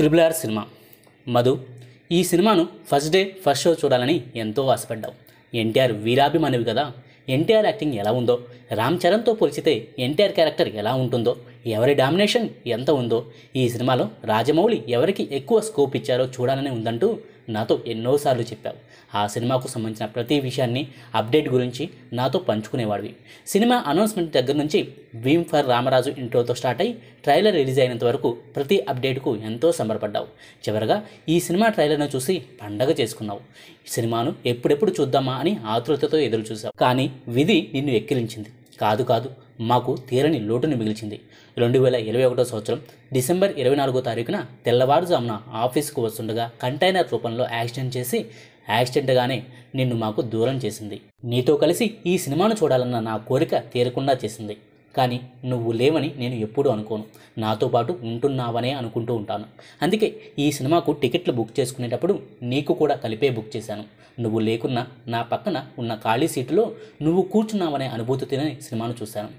triple R cinema Madhu ఈ సినిమాను first day first show చూడాలని ఎంతో ఆశపడ్డావు ఎన్టీఆర్ వీరాభిమానివి కదా ఎన్టీఆర్ యాక్టింగ్ ఎలా ఉందో రామ్ చరణ్తో పోల్చితే ఎన్టీఆర్ క్యారెక్టర్ ఎలా ఉంటుందో ఎవరి డామినేషన్ ఎంత ఉందో ఈ సినిమాలో రాజమౌళి ఎవరికి ఎక్కువ స్కోప్ ఇచ్చారో చూడాలని ఉందంటూ నాతో ఎన్నోసార్లు చెప్పావు ఆ సినిమాకు సంబంధించిన ప్రతి విషయాన్ని అప్డేట్ గురించి నాతో పంచుకునేవాడివి సినిమా అనౌన్స్మెంట్ దగ్గర నుంచి భీమ్ ఫర్ రామరాజు ఇంట్రోతో స్టార్ట్ అయి ట్రైలర్ రిలీజ్ అయినంత వరకు ప్రతి అప్డేట్కు ఎంతో సంబరపడ్డావు చివరగా ఈ సినిమా ట్రైలర్ను చూసి పండగ చేసుకున్నావు సినిమాను ఎప్పుడెప్పుడు చూద్దామా అని ఆతృతతో ఎదురు చూసావు కానీ విధి నిన్ను ఎక్కిరించింది కాదు కాదు మాకు తీరని లోటును మిగిల్చింది రెండు వేల ఇరవై ఒకటో సంవత్సరం డిసెంబర్ ఇరవై నాలుగో తారీఖున తెల్లవారుజామున ఆఫీస్కు వస్తుండగా కంటైనర్ రూపంలో యాక్సిడెంట్ చేసి యాక్సిడెంట్గానే నిన్ను మాకు దూరం చేసింది నీతో కలిసి ఈ సినిమాను చూడాలన్న నా కోరిక తీరకుండా చేసింది కానీ నువ్వు లేవని నేను ఎప్పుడూ అనుకోను నాతో పాటు ఉంటున్నావనే అనుకుంటూ ఉంటాను అందుకే ఈ సినిమాకు టికెట్లు బుక్ చేసుకునేటప్పుడు నీకు కూడా కలిపే బుక్ చేశాను నువ్వు లేకున్నా నా పక్కన ఉన్న ఖాళీ సీటులో నువ్వు కూర్చున్నావనే అనుభూతితోనే సినిమాను చూశాను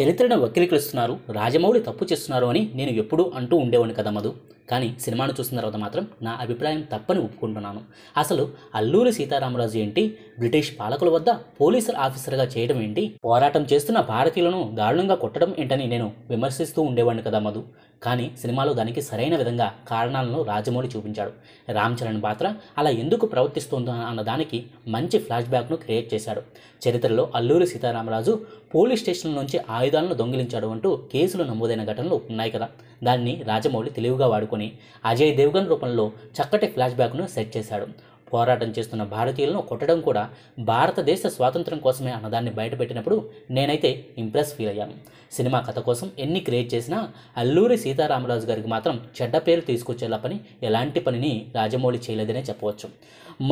చరిత్రను వక్రీకరిస్తున్నారు రాజమౌళి తప్పు చేస్తున్నారు అని నేను ఎప్పుడూ అంటూ ఉండేవాడిని కదా మధు కానీ సినిమాను చూసిన తర్వాత మాత్రం నా అభిప్రాయం తప్పని ఒప్పుకుంటున్నాను అసలు అల్లూరి సీతారామరాజు ఏంటి బ్రిటిష్ పాలకుల వద్ద పోలీసుల ఆఫీసర్గా చేయడం ఏంటి పోరాటం చేస్తున్న భారతీయులను దారుణంగా కొట్టడం ఏంటని నేను విమర్శిస్తూ ఉండేవాడిని కదా మధు కానీ సినిమాలో దానికి సరైన విధంగా కారణాలను రాజమౌళి చూపించాడు రామ్ చరణ్ పాత్ర అలా ఎందుకు ప్రవర్తిస్తోందో అన్న దానికి మంచి ఫ్లాష్ బ్యాక్ను క్రియేట్ చేశాడు చరిత్రలో అల్లూరి సీతారామరాజు పోలీస్ స్టేషన్ల నుంచి ఆయుధాలను దొంగిలించాడు అంటూ కేసులు నమోదైన ఘటనలు ఉన్నాయి కదా దాన్ని రాజమౌళి తెలివిగా వాడుకొని అజయ్ దేవ్గన్ రూపంలో చక్కటి ఫ్లాష్ బ్యాక్ను సెట్ చేశాడు పోరాటం చేస్తున్న భారతీయులను కొట్టడం కూడా భారతదేశ స్వాతంత్రం కోసమే అన్నదాన్ని బయటపెట్టినప్పుడు నేనైతే ఇంప్రెస్ ఫీల్ అయ్యాను సినిమా కథ కోసం ఎన్ని క్రియేట్ చేసినా అల్లూరి సీతారామరాజు గారికి మాత్రం చెడ్డ పేరు తీసుకొచ్చేలా పని ఎలాంటి పనిని రాజమౌళి చేయలేదనే చెప్పవచ్చు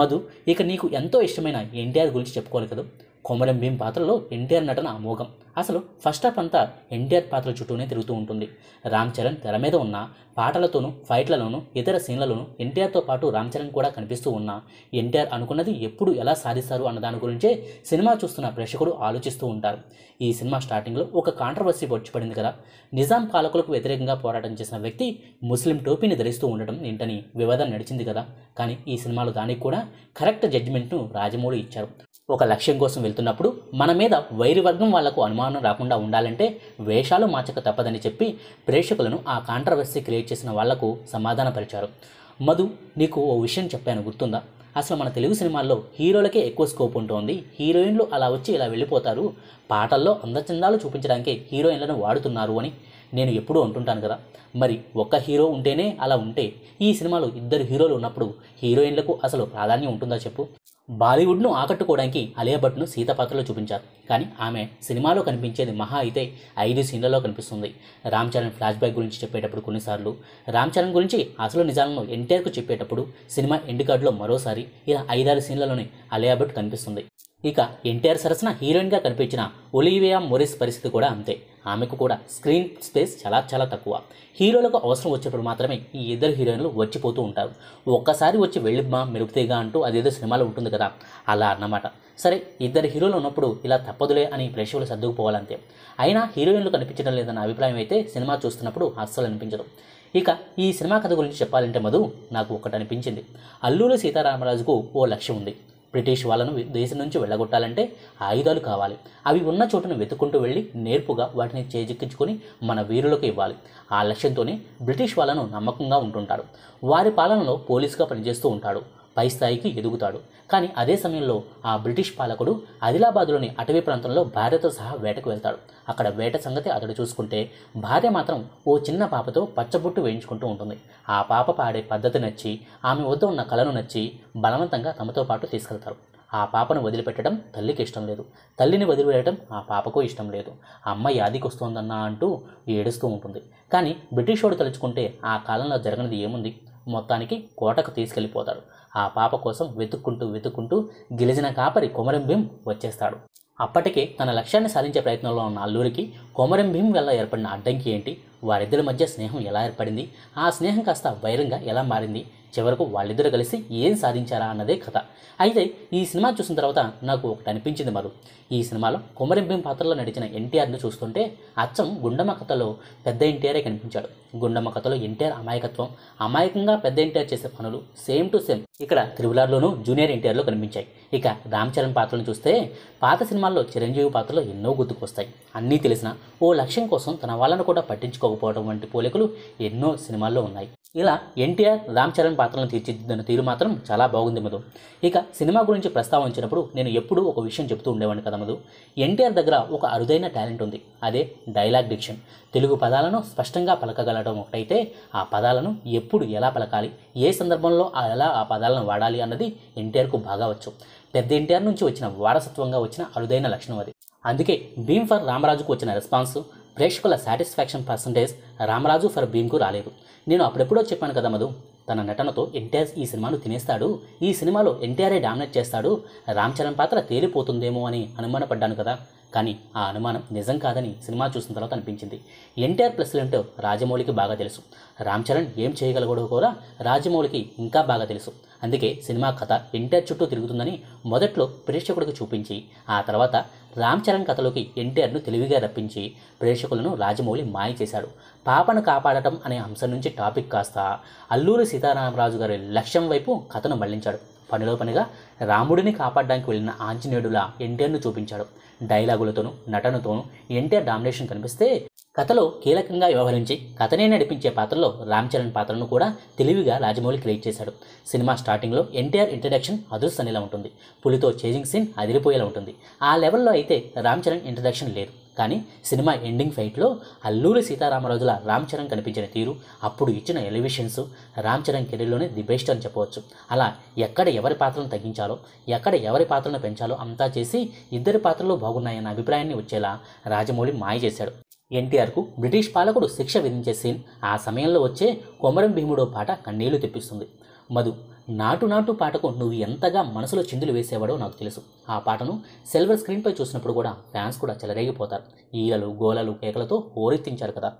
మధు ఇక నీకు ఎంతో ఇష్టమైన ఎన్టీఆర్ గురించి చెప్పుకోవాలి కదా కొమరం భీం పాత్రలో ఎన్టీఆర్ నటన అమోఘం అసలు ఫస్ట్ హాఫ్ అంతా ఎన్టీఆర్ పాత్ర చుట్టూనే తిరుగుతూ ఉంటుంది రామ్ చరణ్ తెర మీద ఉన్న పాటలతోనూ ఫైట్లలోనూ ఇతర సీన్లలోనూ ఎన్టీఆర్తో పాటు రామ్ చరణ్ కూడా కనిపిస్తూ ఉన్నా ఎన్టీఆర్ అనుకున్నది ఎప్పుడు ఎలా సాధిస్తారు అన్న దాని గురించే సినిమా చూస్తున్న ప్రేక్షకుడు ఆలోచిస్తూ ఉంటారు ఈ సినిమా స్టార్టింగ్లో ఒక కాంట్రవర్సీ వచ్చిపడింది కదా నిజాం పాలకులకు వ్యతిరేకంగా పోరాటం చేసిన వ్యక్తి ముస్లిం టోపీని ధరిస్తూ ఉండటం ఏంటని వివాదం నడిచింది కదా కానీ ఈ సినిమాలో దానికి కూడా కరెక్ట్ జడ్జిమెంట్ను రాజమౌళి ఇచ్చారు ఒక లక్ష్యం కోసం వెళ్తున్నప్పుడు మన మీద వైరివర్గం వాళ్లకు అనుమానం రాకుండా ఉండాలంటే వేషాలు మార్చక తప్పదని చెప్పి ప్రేక్షకులను ఆ కాంట్రవర్సీ క్రియేట్ చేసిన వాళ్లకు సమాధానపరిచారు మధు నీకు ఓ విషయం చెప్పాను గుర్తుందా అసలు మన తెలుగు సినిమాల్లో హీరోలకే ఎక్కువ స్కోప్ ఉంటుంది హీరోయిన్లు అలా వచ్చి ఇలా వెళ్ళిపోతారు పాటల్లో అందచందాలు చూపించడానికి హీరోయిన్లను వాడుతున్నారు అని నేను ఎప్పుడూ అంటుంటాను కదా మరి ఒక్క హీరో ఉంటేనే అలా ఉంటే ఈ సినిమాలో ఇద్దరు హీరోలు ఉన్నప్పుడు హీరోయిన్లకు అసలు ప్రాధాన్యం ఉంటుందా చెప్పు బాలీవుడ్ను ఆకట్టుకోవడానికి అలియా భట్ను సీత పాత్రలో చూపించారు కానీ ఆమె సినిమాలో కనిపించేది మహా అయితే ఐదు సీన్లలో కనిపిస్తుంది రామ్ చరణ్ ఫ్లాష్ బ్యాక్ గురించి చెప్పేటప్పుడు కొన్నిసార్లు రామ్ చరణ్ గురించి అసలు నిజాలను ఎన్టీఆర్కు చెప్పేటప్పుడు సినిమా ఎండ్ కార్డులో మరోసారి ఇలా ఐదారు సీన్లలోనే అలియా భట్ కనిపిస్తుంది ఇక ఎన్టీఆర్ సరసన హీరోయిన్గా కనిపించిన ఒలివియా మొరిస్ పరిస్థితి కూడా అంతే ఆమెకు కూడా స్క్రీన్ స్పేస్ చాలా చాలా తక్కువ హీరోలకు అవసరం వచ్చేప్పుడు మాత్రమే ఈ ఇద్దరు హీరోయిన్లు వచ్చిపోతూ ఉంటారు ఒక్కసారి వచ్చి వెళ్ళిమ్మా మెరుగుతేగా అంటూ అదేదో సినిమాలో ఉంటుంది కదా అలా అన్నమాట సరే ఇద్దరు హీరోలు ఉన్నప్పుడు ఇలా తప్పదులే అని ప్రేక్షకులు సర్దుకుపోవాలంతే అయినా హీరోయిన్లు కనిపించడం లేదన్న అభిప్రాయం అయితే సినిమా చూస్తున్నప్పుడు అస్సలు అనిపించదు ఇక ఈ సినిమా కథ గురించి చెప్పాలంటే మధు నాకు ఒకటి అనిపించింది అల్లూరి సీతారామరాజుకు ఓ లక్ష్యం ఉంది బ్రిటిష్ వాళ్ళను దేశం నుంచి వెళ్ళగొట్టాలంటే ఆయుధాలు కావాలి అవి ఉన్న చోటను వెతుక్కుంటూ వెళ్ళి నేర్పుగా వాటిని చేజిక్కించుకొని మన వీరులకు ఇవ్వాలి ఆ లక్ష్యంతోనే బ్రిటిష్ వాళ్ళను నమ్మకంగా ఉంటుంటాడు వారి పాలనలో పోలీసుగా పనిచేస్తూ ఉంటాడు పై స్థాయికి ఎదుగుతాడు కానీ అదే సమయంలో ఆ బ్రిటిష్ పాలకుడు ఆదిలాబాద్లోని అటవీ ప్రాంతంలో భార్యతో సహా వేటకు వెళ్తాడు అక్కడ వేట సంగతి అతడు చూసుకుంటే భార్య మాత్రం ఓ చిన్న పాపతో పచ్చబొట్టు వేయించుకుంటూ ఉంటుంది ఆ పాప పాడే పద్ధతి నచ్చి ఆమె వద్ద ఉన్న కళను నచ్చి బలవంతంగా తమతో పాటు తీసుకెళ్తారు ఆ పాపను వదిలిపెట్టడం తల్లికి ఇష్టం లేదు తల్లిని వదిలిపెట్టడం ఆ పాపకు ఇష్టం లేదు అమ్మ యాదికి వస్తోందన్నా అంటూ ఏడుస్తూ ఉంటుంది కానీ బ్రిటిష్ వాడు తలుచుకుంటే ఆ కాలంలో జరగనిది ఏముంది మొత్తానికి కోటకు తీసుకెళ్ళిపోతాడు ఆ పాప కోసం వెతుక్కుంటూ వెతుక్కుంటూ గిలిజిన కాపరి కొమరం భీం వచ్చేస్తాడు అప్పటికే తన లక్ష్యాన్ని సాధించే ప్రయత్నంలో ఉన్న అల్లూరికి కొమరం భీం వల్ల ఏర్పడిన అడ్డంకి ఏంటి వారిద్దరి మధ్య స్నేహం ఎలా ఏర్పడింది ఆ స్నేహం కాస్త వైరంగా ఎలా మారింది చివరకు వాళ్ళిద్దరు కలిసి ఏం సాధించారా అన్నదే కథ అయితే ఈ సినిమా చూసిన తర్వాత నాకు ఒకటి అనిపించింది మరు ఈ సినిమాలో కుమరింభీం పాత్రలో నడిచిన ఎన్టీఆర్ని చూస్తుంటే అచ్చం గుండమ్మ కథలో పెద్ద ఎన్టీఆరే కనిపించాడు గుండమ్మ కథలో ఎన్టీఆర్ అమాయకత్వం అమాయకంగా పెద్ద ఎన్టీఆర్ చేసే పనులు సేమ్ టు సేమ్ ఇక్కడ త్రిబులార్లోనూ జూనియర్ ఎన్టీఆర్లో కనిపించాయి ఇక రామ్ చరణ్ పాత్రను చూస్తే పాత సినిమాల్లో చిరంజీవి పాత్రలో ఎన్నో గుర్తుకొస్తాయి అన్నీ తెలిసిన ఓ లక్ష్యం కోసం తన వాళ్ళను కూడా పట్టించుకోకపోవడం వంటి పోలికలు ఎన్నో సినిమాల్లో ఉన్నాయి ఇలా ఎన్టీఆర్ రామ్ చరణ్ పాత్రలను తీర్చిదిద్దిన తీరు మాత్రం చాలా బాగుంది మధు ఇక సినిమా గురించి ప్రస్తావించినప్పుడు నేను ఎప్పుడూ ఒక విషయం చెప్తూ ఉండేవాడిని కదా మధు ఎన్టీఆర్ దగ్గర ఒక అరుదైన టాలెంట్ ఉంది అదే డైలాగ్ డిక్షన్ తెలుగు పదాలను స్పష్టంగా పలకగలడం ఒకటైతే ఆ పదాలను ఎప్పుడు ఎలా పలకాలి ఏ సందర్భంలో ఎలా ఆ పదాలను వాడాలి అన్నది ఎన్టీఆర్కు బాగా వచ్చు పెద్ద ఎన్టీఆర్ నుంచి వచ్చిన వారసత్వంగా వచ్చిన అరుదైన లక్షణం అది అందుకే భీమ్ ఫర్ రామరాజుకు వచ్చిన రెస్పాన్స్ ప్రేక్షకుల సాటిస్ఫాక్షన్ పర్సంటేజ్ రామరాజు ఫర్ భీమ్కు రాలేదు నేను అప్పుడెప్పుడో చెప్పాను కదా మధు తన నటనతో ఎన్టీఆర్ ఈ సినిమాను తినేస్తాడు ఈ సినిమాలో ఎన్టీఆర్ఏ డామినేట్ చేస్తాడు రామ్ చరణ్ పాత్ర తేలిపోతుందేమో అని అనుమానపడ్డాను కదా కానీ ఆ అనుమానం నిజం కాదని సినిమా చూసిన తర్వాత అనిపించింది ఎన్టీఆర్ ప్లస్లు ఏంటో రాజమౌళికి బాగా తెలుసు రామ్ చరణ్ ఏం చేయగలగడో కూడా రాజమౌళికి ఇంకా బాగా తెలుసు అందుకే సినిమా కథ ఎన్టీఆర్ చుట్టూ తిరుగుతుందని మొదట్లో ప్రేక్షకుడికి చూపించి ఆ తర్వాత రామ్ చరణ్ కథలోకి ఎన్టీఆర్ను తెలివిగా రప్పించి ప్రేక్షకులను రాజమౌళి మాయ చేశాడు పాపను కాపాడటం అనే అంశం నుంచి టాపిక్ కాస్త అల్లూరి సీతారామరాజు గారి లక్ష్యం వైపు కథను మళ్లించాడు పనిలో పనిగా రాముడిని కాపాడడానికి వెళ్ళిన ఆంజనేయుడులా ఎన్టీఆర్ను చూపించాడు డైలాగులతోనూ నటనతోనూ ఎన్టీఆర్ డామినేషన్ కనిపిస్తే కథలో కీలకంగా వ్యవహరించి కథనే నడిపించే పాత్రలో రామ్ చరణ్ పాత్రను కూడా తెలివిగా రాజమౌళి క్రియేట్ చేశాడు సినిమా స్టార్టింగ్లో ఎన్టీఆర్ ఇంట్రడక్షన్ అదృష్టనేలా ఉంటుంది పులితో చేజింగ్ సీన్ అదిరిపోయేలా ఉంటుంది ఆ లెవెల్లో అయితే రామ్ చరణ్ ఇంట్రడక్షన్ లేదు కానీ సినిమా ఎండింగ్ ఫైట్లో అల్లూరి సీతారామరాజుల రామ్ చరణ్ కనిపించిన తీరు అప్పుడు ఇచ్చిన ఎలివేషన్స్ రామ్ చరణ్ కెరీర్లోనే ది బెస్ట్ అని చెప్పవచ్చు అలా ఎక్కడ ఎవరి పాత్రను తగ్గించాలో ఎక్కడ ఎవరి పాత్రను పెంచాలో అంతా చేసి ఇద్దరి పాత్రలు బాగున్నాయన్న అభిప్రాయాన్ని వచ్చేలా రాజమౌళి మాయ చేశాడు ఎన్టీఆర్కు బ్రిటిష్ పాలకుడు శిక్ష విధించే సీన్ ఆ సమయంలో వచ్చే కొమరం భీముడో పాట కన్నీళ్లు తెప్పిస్తుంది మధు నాటు నాటు పాటకు నువ్వు ఎంతగా మనసులో చిందులు వేసేవాడో నాకు తెలుసు ఆ పాటను సిల్వర్ స్క్రీన్పై చూసినప్పుడు కూడా ఫ్యాన్స్ కూడా చెలరేగిపోతారు ఈలలు గోలలు కేకలతో హోరెత్తించారు కదా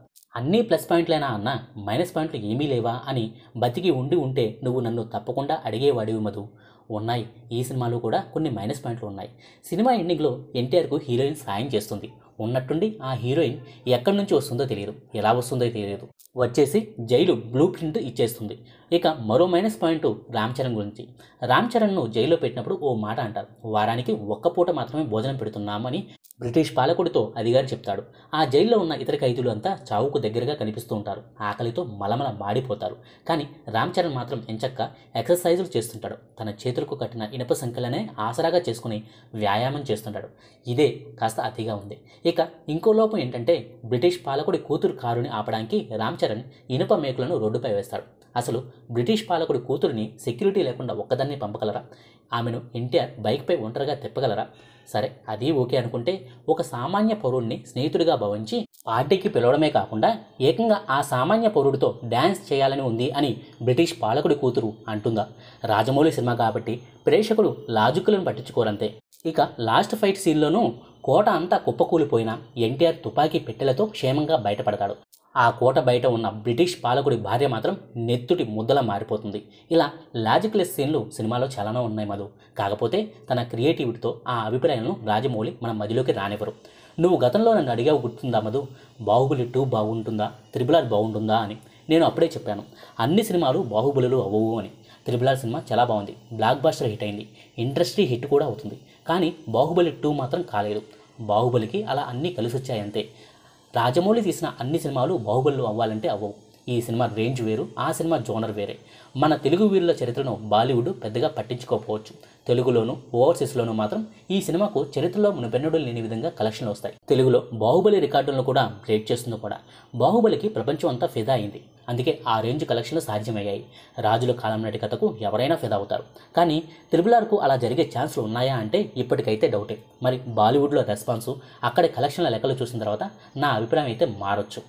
అన్నీ ప్లస్ పాయింట్లైనా అన్న మైనస్ పాయింట్లు ఏమీ లేవా అని బతికి ఉండి ఉంటే నువ్వు నన్ను తప్పకుండా అడిగేవాడివి మధు ఉన్నాయి ఈ సినిమాలో కూడా కొన్ని మైనస్ పాయింట్లు ఉన్నాయి సినిమా ఎండింగ్లో ఎన్టీఆర్కు హీరోయిన్ సాయం చేస్తుంది ఉన్నట్టుండి ఆ హీరోయిన్ ఎక్కడి నుంచి వస్తుందో తెలియదు ఎలా వస్తుందో తెలియదు వచ్చేసి జైలు బ్లూ ప్రింట్ ఇచ్చేస్తుంది ఇక మరో మైనస్ పాయింట్ రామ్ చరణ్ గురించి రామ్ చరణ్ను జైల్లో పెట్టినప్పుడు ఓ మాట అంటారు వారానికి ఒక్క పూట మాత్రమే భోజనం పెడుతున్నామని బ్రిటిష్ పాలకుడితో అధికారి చెప్తాడు ఆ జైల్లో ఉన్న ఇతర ఖైదీలు అంతా చావుకు దగ్గరగా కనిపిస్తూ ఉంటారు ఆకలితో మలమల మాడిపోతారు కానీ రామ్ చరణ్ మాత్రం ఎంచక్క ఎక్సర్సైజులు చేస్తుంటాడు తన చేతులకు కట్టిన ఇనప సంఖ్యలనే ఆసరాగా చేసుకుని వ్యాయామం చేస్తుంటాడు ఇదే కాస్త అతిగా ఉంది ఇక ఇంకో లోపం ఏంటంటే బ్రిటిష్ పాలకుడి కూతురు కారుని ఆపడానికి రామ్ రామ్చరణ్ ఇనుప మేకులను రోడ్డుపై వేస్తాడు అసలు బ్రిటిష్ పాలకుడి కూతురిని సెక్యూరిటీ లేకుండా ఒక్కదాన్ని పంపగలరా ఆమెను ఎన్టీఆర్ బైక్పై ఒంటరిగా తిప్పగలరా సరే అది ఓకే అనుకుంటే ఒక సామాన్య పౌరుడిని స్నేహితుడిగా భావించి పార్టీకి పిలవడమే కాకుండా ఏకంగా ఆ సామాన్య పౌరుడితో డ్యాన్స్ చేయాలని ఉంది అని బ్రిటిష్ పాలకుడి కూతురు అంటుందా రాజమౌళి సినిమా కాబట్టి ప్రేక్షకులు లాజుకులను పట్టించుకోరంతే ఇక లాస్ట్ ఫైట్ సీన్లోనూ కోట అంతా కుప్పకూలిపోయినా ఎన్టీఆర్ తుపాకీ పెట్టెలతో క్షేమంగా బయటపడతాడు ఆ కోట బయట ఉన్న బ్రిటిష్ పాలకుడి భార్య మాత్రం నెత్తుటి ముద్దల మారిపోతుంది ఇలా లాజిక్లెస్ సీన్లు సినిమాలో చాలానే ఉన్నాయి మధు కాకపోతే తన క్రియేటివిటీతో ఆ అభిప్రాయాలను రాజమౌళి మన మదిలోకి రానివ్వరు నువ్వు గతంలో నన్ను అడిగావు గుర్తుందా మధు బాహుబలి టూ బాగుంటుందా త్రిబుల్ ఆర్ బాగుంటుందా అని నేను అప్పుడే చెప్పాను అన్ని సినిమాలు బాహుబలులు అవ్వవు అని త్రిబుల్ ఆర్ సినిమా చాలా బాగుంది బ్లాక్ బాస్టర్ హిట్ అయింది ఇండస్ట్రీ హిట్ కూడా అవుతుంది కానీ బాహుబలి టూ మాత్రం కాలేదు బాహుబలికి అలా అన్నీ కలిసి వచ్చాయంతే రాజమౌళి తీసిన అన్ని సినిమాలు బాహుబలిలో అవ్వాలంటే అవ్వవు ఈ సినిమా రేంజ్ వేరు ఆ సినిమా జోనర్ వేరే మన తెలుగు వీరుల చరిత్రను బాలీవుడ్ పెద్దగా పట్టించుకోకపోవచ్చు తెలుగులోను ఓవర్సీస్లోనూ మాత్రం ఈ సినిమాకు చరిత్రలో మునుపెన్నడూ లేని విధంగా కలెక్షన్లు వస్తాయి తెలుగులో బాహుబలి రికార్డులను కూడా బ్రేక్ చేస్తుంది కూడా బాహుబలికి ప్రపంచం అంతా ఫిదా అయింది అందుకే ఆ రేంజ్ కలెక్షన్లు సాధ్యమయ్యాయి రాజుల కాలం నాటి కథకు ఎవరైనా ఫిదా అవుతారు కానీ తెలుగులారుకు అలా జరిగే ఛాన్స్లు ఉన్నాయా అంటే ఇప్పటికైతే డౌటే మరి బాలీవుడ్లో రెస్పాన్సు అక్కడ కలెక్షన్ల లెక్కలు చూసిన తర్వాత నా అభిప్రాయం అయితే మారొచ్చు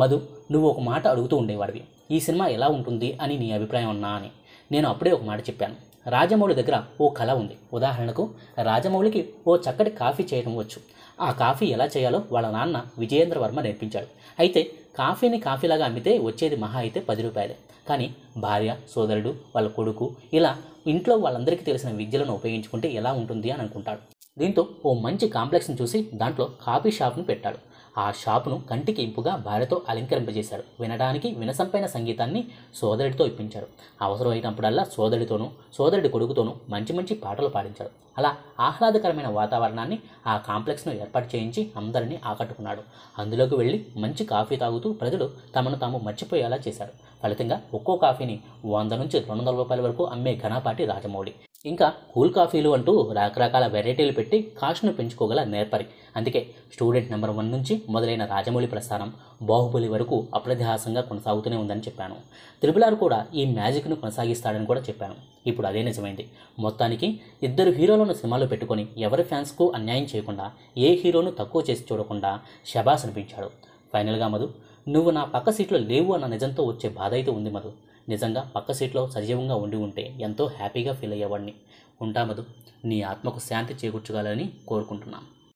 మధు నువ్వు ఒక మాట అడుగుతూ ఉండేవాడివి ఈ సినిమా ఎలా ఉంటుంది అని నీ అభిప్రాయం ఉన్నా అని నేను అప్పుడే ఒక మాట చెప్పాను రాజమౌళి దగ్గర ఓ కళ ఉంది ఉదాహరణకు రాజమౌళికి ఓ చక్కటి కాఫీ చేయడం వచ్చు ఆ కాఫీ ఎలా చేయాలో వాళ్ళ నాన్న విజయేంద్ర వర్మ నేర్పించాడు అయితే కాఫీని కాఫీలాగా అమ్మితే వచ్చేది మహా అయితే పది రూపాయలే కానీ భార్య సోదరుడు వాళ్ళ కొడుకు ఇలా ఇంట్లో వాళ్ళందరికీ తెలిసిన విద్యలను ఉపయోగించుకుంటే ఎలా ఉంటుంది అని అనుకుంటాడు దీంతో ఓ మంచి కాంప్లెక్స్ని చూసి దాంట్లో కాఫీ షాప్ను పెట్టాడు ఆ షాపును కంటికి ఇంపుగా భార్యతో అలంకరింపజేశాడు వినడానికి వినసంపైన సంగీతాన్ని సోదరుడితో ఇప్పించాడు అవసరమైనప్పుడల్లా సోదరుడితోనూ సోదరుడి కొడుకుతోనూ మంచి మంచి పాటలు పాడించాడు అలా ఆహ్లాదకరమైన వాతావరణాన్ని ఆ కాంప్లెక్స్ను ఏర్పాటు చేయించి అందరినీ ఆకట్టుకున్నాడు అందులోకి వెళ్ళి మంచి కాఫీ తాగుతూ ప్రజలు తమను తాము మర్చిపోయేలా చేశాడు ఫలితంగా ఒక్కో కాఫీని వంద నుంచి రెండు వందల రూపాయల వరకు అమ్మే ఘనపాటి రాజమౌళి ఇంకా కూల్ కాఫీలు అంటూ రకరకాల వెరైటీలు పెట్టి కాస్ట్ను పెంచుకోగల నేర్పరి అందుకే స్టూడెంట్ నెంబర్ వన్ నుంచి మొదలైన రాజమౌళి ప్రస్థానం బాహుబలి వరకు అప్రతిహాసంగా కొనసాగుతూనే ఉందని చెప్పాను ఆర్ కూడా ఈ మ్యాజిక్ను కొనసాగిస్తాడని కూడా చెప్పాను ఇప్పుడు అదే నిజమైంది మొత్తానికి ఇద్దరు హీరోలను సినిమాలో పెట్టుకొని ఎవరి ఫ్యాన్స్కు అన్యాయం చేయకుండా ఏ హీరోను తక్కువ చేసి చూడకుండా షబాస్ అనిపించాడు ఫైనల్గా మధు నువ్వు నా పక్క సీట్లో లేవు అన్న నిజంతో వచ్చే బాధ అయితే ఉంది మధు నిజంగా పక్క సీట్లో సజీవంగా ఉండి ఉంటే ఎంతో హ్యాపీగా ఫీల్ అయ్యేవాడిని ఉంటామదు నీ ఆత్మకు శాంతి చేకూర్చగాలని కోరుకుంటున్నాను